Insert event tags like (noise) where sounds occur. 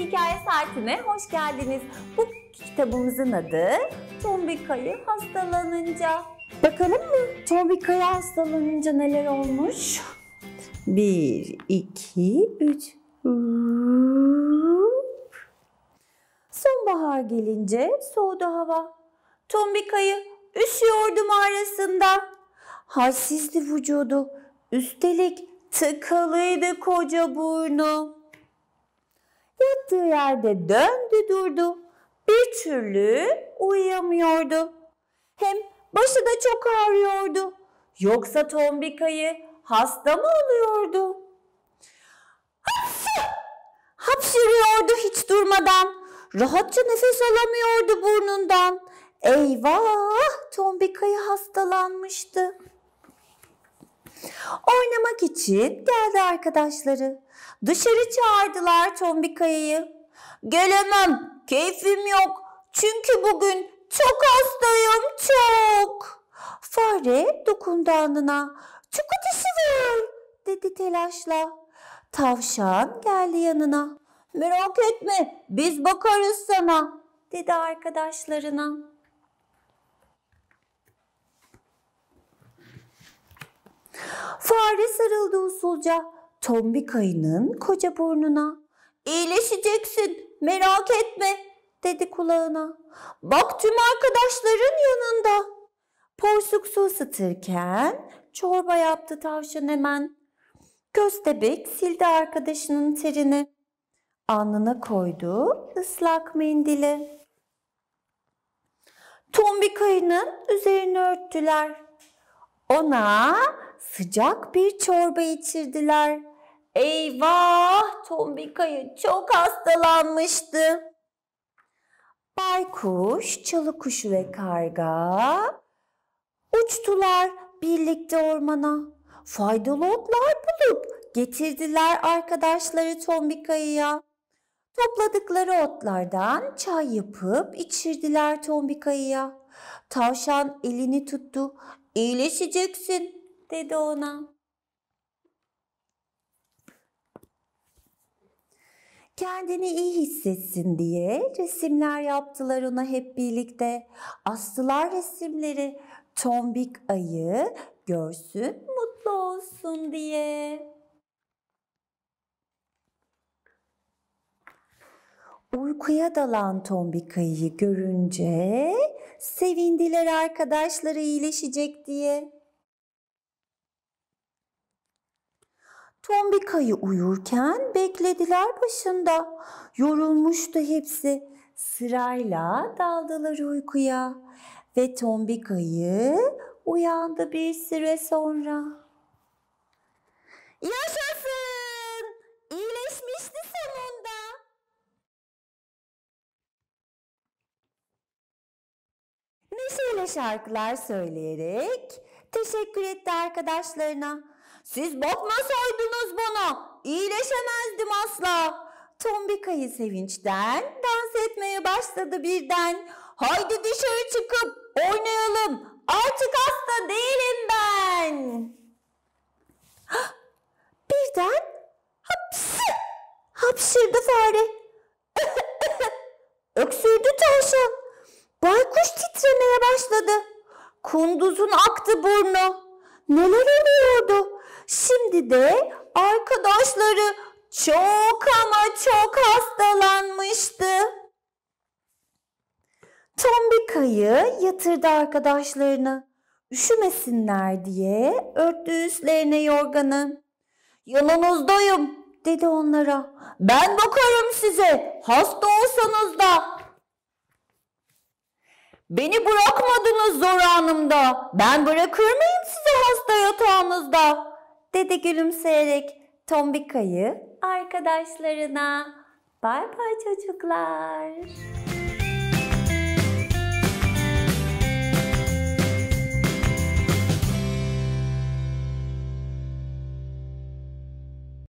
Hikaye Saati'ne hoş geldiniz. Bu kitabımızın adı Tombika'yı hastalanınca. Bakalım mı Tombika'ya hastalanınca neler olmuş? 1, 2, 3. Sonbahar gelince soğudu hava. Tombika'yı üşüyordu mağarasında. Halsizdi vücudu. Üstelik tıkalıydı koca burnu. Yattığı yerde döndü durdu. Bir türlü uyuyamıyordu. Hem başı da çok ağrıyordu. Yoksa tombikayı hasta mı alıyordu? Hapsı! Hapşırıyordu hiç durmadan. Rahatça nefes alamıyordu burnundan. Eyvah! Tombikayı hastalanmıştı. Oynamak için geldi arkadaşları. Dışarı çağırdılar Tombika'yı. Gelemem, keyfim yok. Çünkü bugün çok hastayım, çok. Fare dokundu alnına. Çok ateşi var, dedi telaşla. Tavşan geldi yanına. Merak etme, biz bakarız sana, dedi arkadaşlarına. Fare sarıldı usulca tombik ayının koca burnuna. İyileşeceksin merak etme dedi kulağına. Bak tüm arkadaşların yanında. Porsuk su ısıtırken çorba yaptı tavşan hemen. Köstebek sildi arkadaşının terini. Alnına koydu ıslak mendili. Tombik ayının üzerini örttüler. Ona sıcak bir çorba içirdiler. Eyvah! Tombikayı çok hastalanmıştı. Baykuş, çalı kuşu ve karga uçtular birlikte ormana. Faydalı otlar bulup getirdiler arkadaşları Tombikayı'ya. Topladıkları otlardan çay yapıp içirdiler Tombikayı'ya. Tavşan elini tuttu. İyileşeceksin dedi ona. Kendini iyi hissetsin diye resimler yaptılar ona hep birlikte. Astılar resimleri tombik ayı görsün mutlu olsun diye. Uykuya dalan tombik ayıyı görünce sevindiler arkadaşları iyileşecek diye. Tombika'yı uyurken beklediler başında. Yorulmuştu hepsi. Sırayla daldılar uykuya ve Tombika'yı uyandı bir süre sonra. Yaşasın! İyileşmişti sonunda. Neşeyle şarkılar söyleyerek teşekkür etti arkadaşlarına. Siz bakmasaydınız bana iyileşemezdim asla. Tombika'yı sevinçten dans etmeye başladı birden. Haydi dışarı çıkıp oynayalım. Artık hasta değilim ben. (gasps) Birden hapsi hapşırdı fare. (laughs) Öksürdü tavşan. Baykuş titremeye başladı. Kunduzun aktı burnu. Neler oluyordu? Şimdi de arkadaşları çok ama çok hastalanmıştı. Tombika'yı yatırdı arkadaşlarını. Üşümesinler diye örttü üstlerine yorganı. Yanınızdayım dedi onlara. Ben bakarım size hasta olsanız da. Beni bırakmadınız zor anımda. Ben bırakır mıyım sizi hasta yatağınızda? Dede gülümseyerek Tombika'yı arkadaşlarına. Bay bay çocuklar.